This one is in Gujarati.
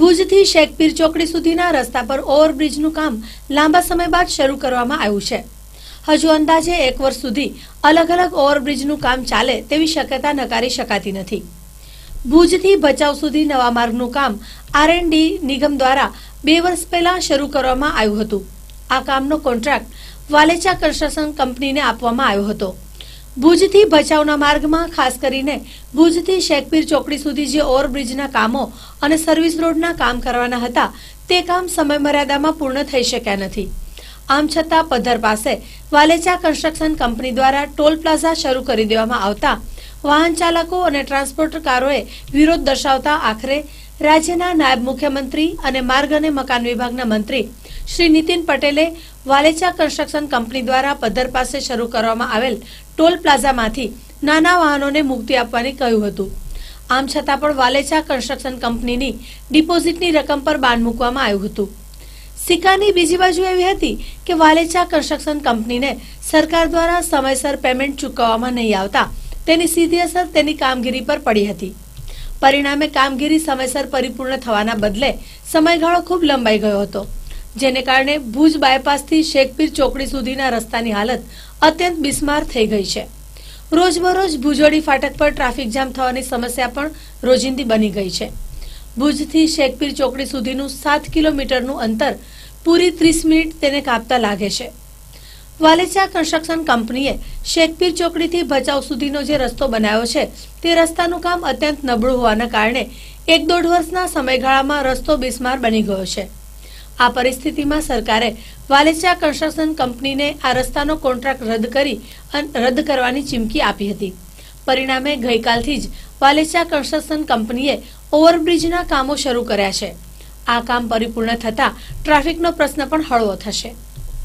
ભુજથી શેખપીર ચોકડી સુધીના રસ્તા પર ઓવરબ્રિજનું કામ લાંબા સમય બાદ શરૂ કરવામાં આવ્યું છે હજુ અંદાજે એક વર્ષ સુધી અલગ અલગ ઓવરબ્રિજનું કામ ચાલે તેવી શક્યતા નકારી શકાતી નથી ભુજથી ભચાઉ સુધી નવા માર્ગનું કામ આરએનડી નિગમ દ્વારા બે વર્ષ પહેલા શરૂ કરવામાં આવ્યું હતું આ કામનો કોન્ટ્રાક્ટ વાલેચા કન્સ્ટ્રક્શન કંપનીને આપવામાં આવ્યો હતો ભુજથી ભચાઉના માર્ગમાં ખાસ કરીને ભુજથી શેખપીર ચોકડી સુધી જે ઓવરબ્રિજના કામો અને સર્વિસ રોડના કામ કરવાના હતા તે કામ સમયમર્યાદામાં પૂર્ણ થઈ શક્યા નથી આમ છતાં પધ્ધર પાસે વાલેચા કન્સ્ટ્રક્શન કંપની દ્વારા ટોલ પ્લાઝા શરૂ કરી દેવામાં આવતા વાહન ચાલકો અને ટ્રાન્સપોર્ટકારોએ વિરોધ દર્શાવતા આખરે રાજ્યના નાયબ મુખ્યમંત્રી અને માર્ગ અને મકાન વિભાગના મંત્રી શ્રી નીતિન પટેલે વાલેચા કન્સ્ટ્રક્શન કંપની દ્વારા પધ્ધર પાસે શરૂ કરવામાં આવેલ ટોલ પ્લાઝામાંથી નાના વાહનોને મુક્તિ આપવાની કહ્યું હતું આમ છતાં પણ વાલેચા કન્સ્ટ્રક્શન કંપનીની ડિપોઝિટની રકમ પર બાન મૂકવામાં આવ્યું હતું સિક્કાની બીજી બાજુ એવી હતી કે વાલેચા કન્સ્ટ્રક્શન કંપનીને સરકાર દ્વારા સમયસર પેમેન્ટ ચૂકવવામાં નહીં આવતા તેની સીધી અસર તેની કામગીરી પર પડી હતી પરિણામે કામગીરી સમયસર પરિપૂર્ણ થવાના બદલે સમયગાળો ખૂબ લંબાઈ ગયો હતો જેને કારણે ભુજ બાયપાસથી શેખપીર ચોકડી સુધીના રસ્તાની હાલત અત્યંત બિસ્માર થઈ ગઈ છે રોજબરોજ ભુજોડી ફાટક પર ટ્રાફિક જામ થવાની સમસ્યા પણ રોજિંદી બની ગઈ છે ભુજથી શેખપીર ચોકડી સુધીનું સાત કિલોમીટરનું અંતર પૂરી ત્રીસ મિનિટ તેને કાપતા લાગે છે વાલેચા કન્સ્ટ્રક્શન કંપનીએ શેખપીર ચોકડીથી ભચાઉ સુધીનો જે રસ્તો બનાવ્યો છે તે રસ્તાનું કામ અત્યંત નબળું હોવાના કારણે એક દોઢ વર્ષના સમયગાળામાં રસ્તો બિસ્માર બની ગયો છે આ પરિસ્થિતિમાં સરકારે વાલેચા કન્સ્ટ્રક્શન કંપનીને આ રસ્તાનો કોન્ટ્રાક્ટ રદ કરી રદ કરવાની ચીમકી આપી હતી પરિણામે ગઈકાલથી જ વાલેચા કન્સ્ટ્રક્શન કંપનીએ ઓવરબ્રિજના કામો શરૂ કર્યા છે આ કામ પરિપૂર્ણ થતાં ટ્રાફિકનો પ્રશ્ન પણ હળવો થશે